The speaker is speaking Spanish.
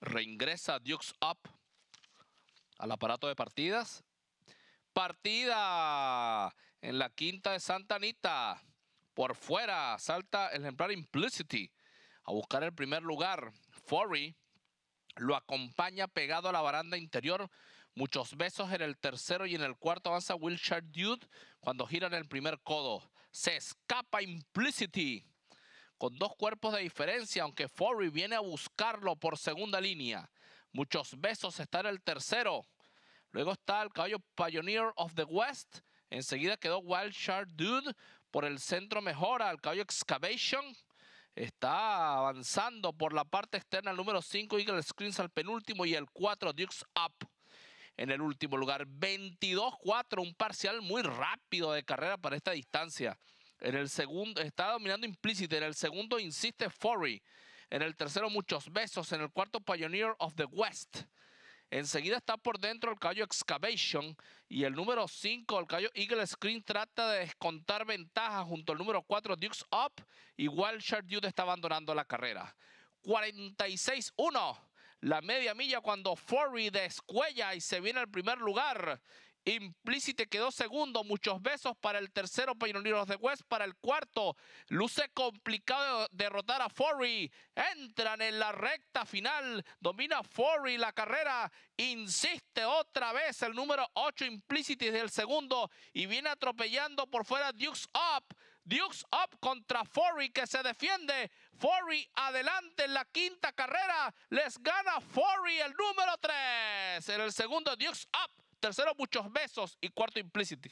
Reingresa Dukes Up al aparato de partidas. Partida en la quinta de Santa Anita. Por fuera salta el ejemplar Implicity a buscar el primer lugar. Forry lo acompaña pegado a la baranda interior. Muchos besos en el tercero y en el cuarto avanza Wilshire Dude cuando giran el primer codo. Se escapa Implicity con dos cuerpos de diferencia, aunque Forry viene a buscarlo por segunda línea. Muchos besos está en el tercero. Luego está el caballo Pioneer of the West. Enseguida quedó Wild Shark Dude. Por el centro mejora el caballo Excavation. Está avanzando por la parte externa el número 5, Eagle Screens al penúltimo y el 4, Dukes Up en el último lugar. 22-4, un parcial muy rápido de carrera para esta distancia. En el segundo, está dominando implícito. En el segundo insiste Forey. En el tercero muchos besos. En el cuarto Pioneer of the West. Enseguida está por dentro el caballo Excavation y el número 5, el caballo Eagle Screen, trata de descontar ventaja junto al número 4, Dukes Up, y Shard Dude está abandonando la carrera. 46-1, la media milla cuando Forry descuella y se viene al primer lugar. Implícite quedó segundo, muchos besos para el tercero, de West para el cuarto. Luce complicado derrotar a Forry. Entran en la recta final, domina Forry la carrera. Insiste otra vez el número 8 Implícite del segundo y viene atropellando por fuera Dukes Up. Dukes Up contra Forry que se defiende. Forry adelante en la quinta carrera. Les gana Forry el número 3. En el segundo Dukes Up Tercero, muchos besos. Y cuarto, implicity.